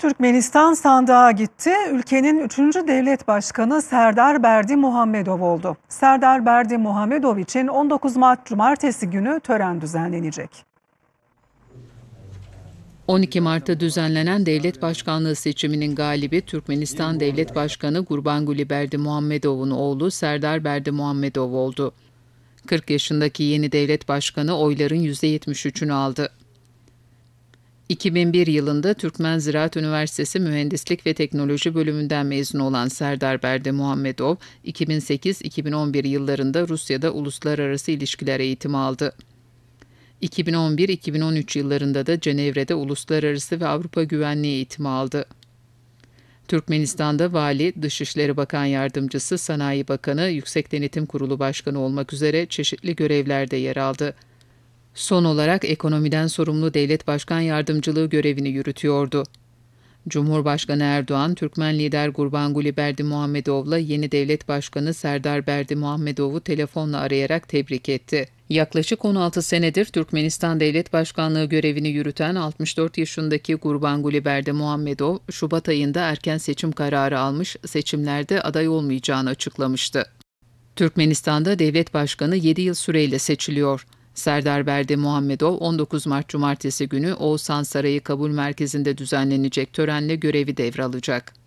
Türkmenistan sandığa gitti. Ülkenin 3. devlet başkanı Serdar Berdi Muhammedov oldu. Serdar Berdi Muhammedov için 19 Mart Cumartesi günü tören düzenlenecek. 12 Mart'ta düzenlenen devlet başkanlığı seçiminin galibi Türkmenistan Devlet Başkanı Gurbanguly Berdi Muhammedov'un oğlu Serdar Berdi Muhammedov oldu. 40 yaşındaki yeni devlet başkanı oyların %73'ünü aldı. 2001 yılında Türkmen Ziraat Üniversitesi Mühendislik ve Teknoloji bölümünden mezun olan Serdar Berde Muhammedov, 2008-2011 yıllarında Rusya'da uluslararası ilişkiler eğitimi aldı. 2011-2013 yıllarında da Cenevre'de uluslararası ve Avrupa güvenliği eğitimi aldı. Türkmenistan'da Vali, Dışişleri Bakan Yardımcısı, Sanayi Bakanı, Yüksek Denetim Kurulu Başkanı olmak üzere çeşitli görevlerde yer aldı. Son olarak ekonomiden sorumlu devlet başkan yardımcılığı görevini yürütüyordu. Cumhurbaşkanı Erdoğan, Türkmen lider Gurbanguly Berdi Muhammedov'la yeni devlet başkanı Serdar Berdi Muhammedov'u telefonla arayarak tebrik etti. Yaklaşık 16 senedir Türkmenistan Devlet Başkanlığı görevini yürüten 64 yaşındaki Gurbanguly Berdi Muhammedov, Şubat ayında erken seçim kararı almış, seçimlerde aday olmayacağını açıklamıştı. Türkmenistan'da devlet başkanı 7 yıl süreyle seçiliyor. Serdar Berdi Muhammedov 19 Mart Cumartesi günü Oğuzhan Sarayı Kabul Merkezi'nde düzenlenecek törenle görevi devralacak.